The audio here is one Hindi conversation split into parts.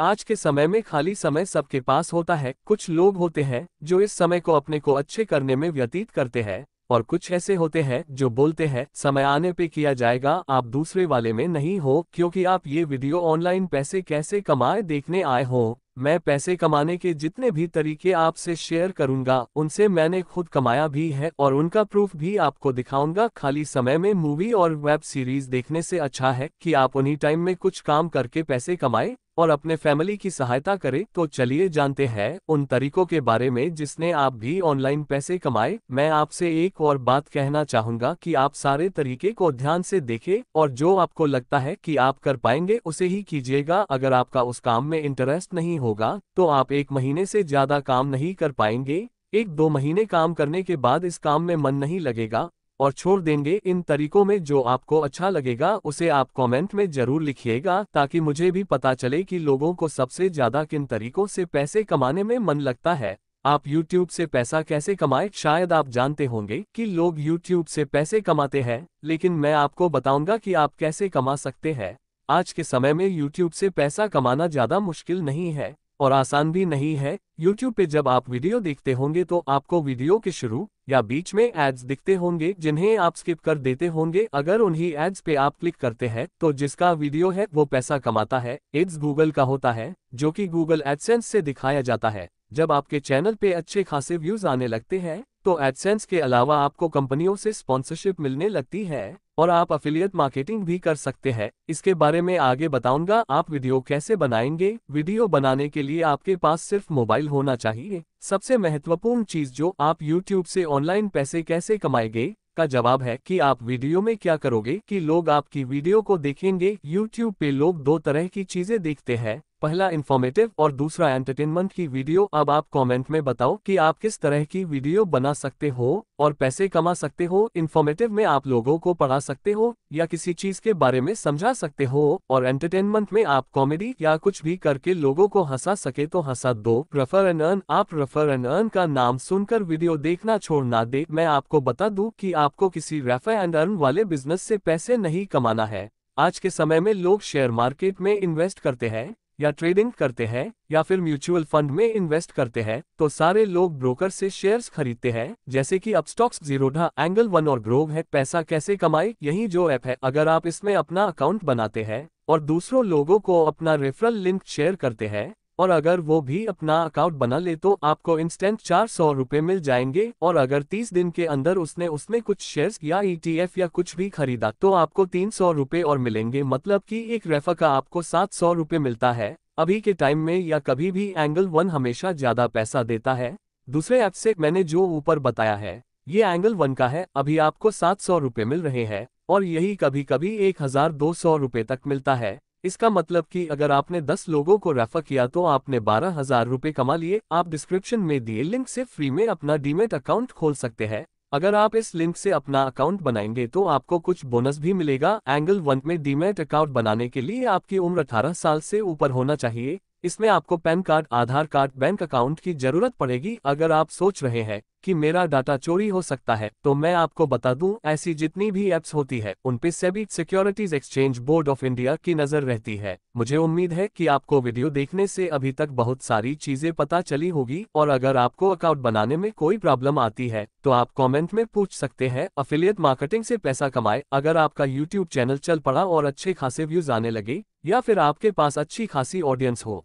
आज के समय में खाली समय सबके पास होता है कुछ लोग होते हैं जो इस समय को अपने को अच्छे करने में व्यतीत करते हैं और कुछ ऐसे होते हैं जो बोलते हैं समय आने पे किया जाएगा आप दूसरे वाले में नहीं हो क्योंकि आप ये वीडियो ऑनलाइन पैसे कैसे कमाए देखने आए हो मैं पैसे कमाने के जितने भी तरीके आपसे शेयर करूंगा उनसे मैंने खुद कमाया भी है और उनका प्रूफ भी आपको दिखाऊंगा खाली समय में मूवी और वेब सीरीज देखने से अच्छा है कि आप उन्हीं टाइम में कुछ काम करके पैसे कमाए और अपने फैमिली की सहायता करें तो चलिए जानते हैं उन तरीकों के बारे में जिसने आप भी ऑनलाइन पैसे कमाए मैं आपसे एक और बात कहना चाहूंगा कि आप सारे तरीके को ध्यान से देखें और जो आपको लगता है कि आप कर पाएंगे उसे ही कीजिएगा अगर आपका उस काम में इंटरेस्ट नहीं होगा तो आप एक महीने से ज्यादा काम नहीं कर पाएंगे एक दो महीने काम करने के बाद इस काम में मन नहीं लगेगा और छोड़ देंगे इन तरीकों में जो आपको अच्छा लगेगा उसे आप कमेंट में जरूर लिखिएगा ताकि मुझे भी पता चले कि लोगों को सबसे ज्यादा किन तरीकों से पैसे कमाने में मन लगता है आप YouTube से पैसा कैसे कमाए शायद आप जानते होंगे कि लोग YouTube से पैसे कमाते हैं लेकिन मैं आपको बताऊंगा कि आप कैसे कमा सकते हैं आज के समय में YouTube से पैसा कमाना ज़्यादा मुश्किल नहीं है और आसान भी नहीं है YouTube पे जब आप वीडियो देखते होंगे तो आपको वीडियो के शुरू या बीच में एड्स दिखते होंगे जिन्हें आप स्किप कर देते होंगे अगर उन्हीं एड्स पे आप क्लिक करते हैं तो जिसका वीडियो है वो पैसा कमाता है एड्स गूगल का होता है जो कि गूगल एडसेंस से दिखाया जाता है जब आपके चैनल पे अच्छे खासे व्यूज आने लगते हैं तो एडसेंस के अलावा आपको कंपनियों से स्पॉन्सरशिप मिलने लगती है और आप अफिलियट मार्केटिंग भी कर सकते हैं इसके बारे में आगे बताऊंगा आप वीडियो कैसे बनाएंगे वीडियो बनाने के लिए आपके पास सिर्फ मोबाइल होना चाहिए सबसे महत्वपूर्ण चीज जो आप यूट्यूब से ऑनलाइन पैसे कैसे कमाएंगे का जवाब है कि आप वीडियो में क्या करोगे कि लोग आपकी वीडियो को देखेंगे यूट्यूब पे लोग दो तरह की चीजें देखते हैं पहला इन्फॉर्मेटिव और दूसरा एंटरटेनमेंट की वीडियो अब आप कमेंट में बताओ कि आप किस तरह की वीडियो बना सकते हो और पैसे कमा सकते हो इन्फॉर्मेटिव में आप लोगों को पढ़ा सकते हो या किसी चीज के बारे में समझा सकते हो और एंटरटेनमेंट में आप कॉमेडी या कुछ भी करके लोगों को हंसा सके तो हंसा दो रेफर एंड अर्न आप रेफर एंड अर्न का नाम सुनकर वीडियो देखना छोड़ ना दे मैं आपको बता की कि आपको किसी रेफर एंड अर्न वाले बिजनेस ऐसी पैसे नहीं कमाना है आज के समय में लोग शेयर मार्केट में इन्वेस्ट करते हैं या ट्रेडिंग करते हैं या फिर म्यूचुअल फंड में इन्वेस्ट करते हैं तो सारे लोग ब्रोकर से शेयर्स खरीदते हैं जैसे कि अपस्टॉक्स जीरोधा एंगल वन और ग्रोव है पैसा कैसे कमाए यही जो ऐप है अगर आप इसमें अपना अकाउंट बनाते हैं और दूसरों लोगों को अपना रेफरल लिंक शेयर करते हैं और अगर वो भी अपना अकाउंट बना ले तो आपको इंस्टेंट चार सौ रुपये मिल जाएंगे और अगर तीस दिन के अंदर उसने उसमें कुछ शेयर्स या ईटीएफ या कुछ भी खरीदा तो आपको तीन सौ रुपये और मिलेंगे मतलब कि एक रेफा का आपको सात सौ रुपये मिलता है अभी के टाइम में या कभी भी एंगल वन हमेशा ज़्यादा पैसा देता है दूसरे ऐप से मैंने जो ऊपर बताया है ये एंगल वन का है अभी आपको सात सौ मिल रहे हैं और यही कभी कभी एक हजार दो सौ तक मिलता है इसका मतलब कि अगर आपने 10 लोगों को रेफर किया तो आपने बारह हजार रूपए कमा लिए आप डिस्क्रिप्शन में दिए लिंक से फ्री में अपना डीमेट अकाउंट खोल सकते हैं अगर आप इस लिंक से अपना अकाउंट बनाएंगे तो आपको कुछ बोनस भी मिलेगा एंगल वन में डीमेट अकाउंट बनाने के लिए आपकी उम्र अठारह साल से ऊपर होना चाहिए इसमें आपको PAN card Aadhaar card bank account की जरूरत पड़ेगी अगर आप सोच रहे हैं कि मेरा डाटा चोरी हो सकता है तो मैं आपको बता दूं ऐसी जितनी भी एप्स होती है उन पे SEBI securities exchange board of India की नजर रहती है मुझे उम्मीद है कि आपको वीडियो देखने से अभी तक बहुत सारी चीजें पता चली होगी और अगर आपको अकाउंट बनाने में कोई प्रॉब्लम आती है तो आप कॉमेंट में पूछ सकते हैं अफिलियत मार्केटिंग से पैसा कमाए अगर आपका यूट्यूब चैनल चल पड़ा और अच्छे खासे व्यूज आने लगे या फिर आपके पास अच्छी खासी ऑडियंस हो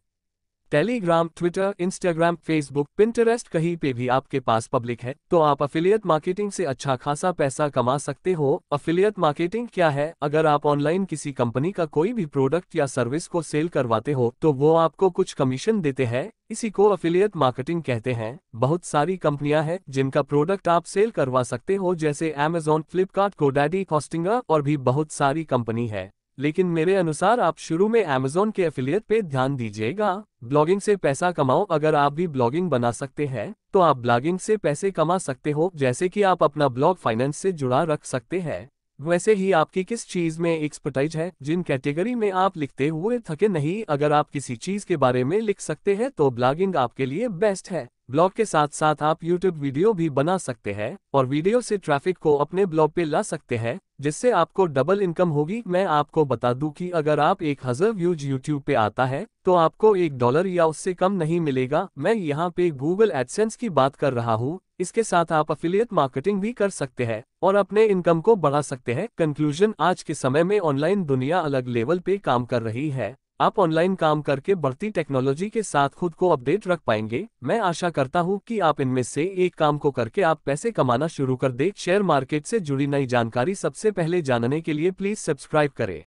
Telegram Twitter Instagram Facebook Pinterest कहीं पे भी आपके पास पब्लिक है तो आप अफिलियत मार्केटिंग से अच्छा खासा पैसा कमा सकते हो अफिलियत मार्केटिंग क्या है अगर आप ऑनलाइन किसी कंपनी का कोई भी प्रोडक्ट या सर्विस को सेल करवाते हो तो वो आपको कुछ कमीशन देते हैं इसी को अफिलियत मार्केटिंग कहते हैं बहुत सारी कंपनियां हैं जिनका प्रोडक्ट आप सेल करवा सकते हो जैसे अमेजोन फ्लिपकार्ट गोडैडी हॉस्टिंगर और भी बहुत सारी कंपनी है लेकिन मेरे अनुसार आप शुरू में अमेजोन के एफिलियट पे ध्यान दीजिएगा ब्लॉगिंग से पैसा कमाओ अगर आप भी ब्लॉगिंग बना सकते हैं तो आप ब्लॉगिंग से पैसे कमा सकते हो जैसे कि आप अपना ब्लॉग फाइनेंस से जुड़ा रख सकते हैं वैसे ही आपकी किस चीज में एक्सपर्टाइज है जिन कैटेगरी में आप लिखते हुए थके नहीं अगर आप किसी चीज के बारे में लिख सकते हैं तो ब्लॉगिंग आपके लिए बेस्ट है ब्लॉग के साथ साथ आप यूट्यूब वीडियो भी बना सकते हैं और वीडियो से ट्रैफिक को अपने ब्लॉग पे ला सकते हैं जिससे आपको डबल इनकम होगी मैं आपको बता दूं कि अगर आप एक हज़ार व्यूज यूट्यूब पे आता है तो आपको एक डॉलर या उससे कम नहीं मिलेगा मैं यहाँ पे गूगल एडसेंस की बात कर रहा हूँ इसके साथ आप अफिलियत मार्केटिंग भी कर सकते हैं और अपने इनकम को बढ़ा सकते हैं कंक्लूजन आज के समय में ऑनलाइन दुनिया अलग लेवल पे काम कर रही है आप ऑनलाइन काम करके बढ़ती टेक्नोलॉजी के साथ खुद को अपडेट रख पाएंगे मैं आशा करता हूँ कि आप इनमें से एक काम को करके आप पैसे कमाना शुरू कर दे शेयर मार्केट से जुड़ी नई जानकारी सबसे पहले जानने के लिए प्लीज सब्सक्राइब करें